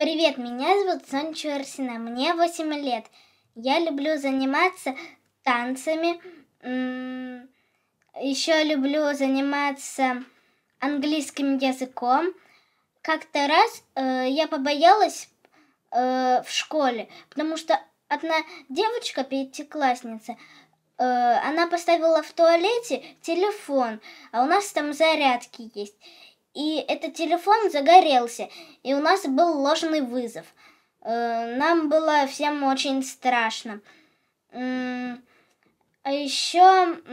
Привет, меня зовут Сончу Арсина, мне 8 лет. Я люблю заниматься танцами, еще люблю заниматься английским языком. Как-то раз э, я побоялась э, в школе, потому что одна девочка, пятиклассница, э, она поставила в туалете телефон, а у нас там зарядки есть и этот телефон загорелся, и у нас был ложный вызов. Э, нам было всем очень страшно. А еще у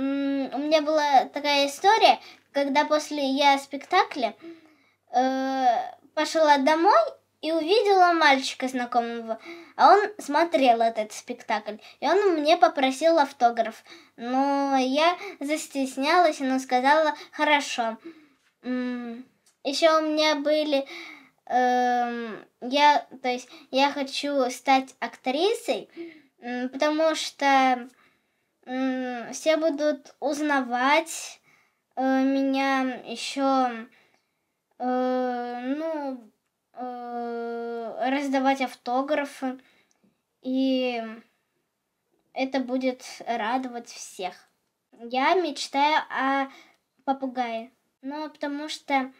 меня была такая история, когда после я спектакля э, пошла домой и увидела мальчика знакомого, а он смотрел этот спектакль, и он мне попросил автограф. Но я застеснялась, но сказала «хорошо». Еще у меня были... Эм, я, то есть, я хочу стать актрисой, потому что все будут узнавать э, меня еще, э, ну, э, раздавать автографы, и это будет радовать всех. Я мечтаю о попугае. Ну, потому что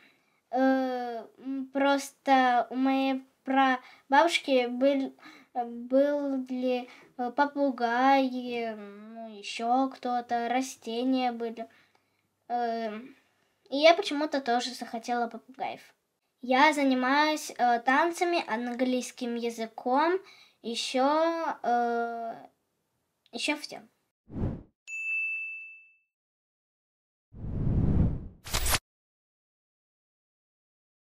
э, просто у моей прабабушки был, был были э, попугаи, ну, еще кто-то, растения были. Э, и я почему-то тоже захотела попугаев. Я занимаюсь э, танцами, английским языком, еще, э, еще всем.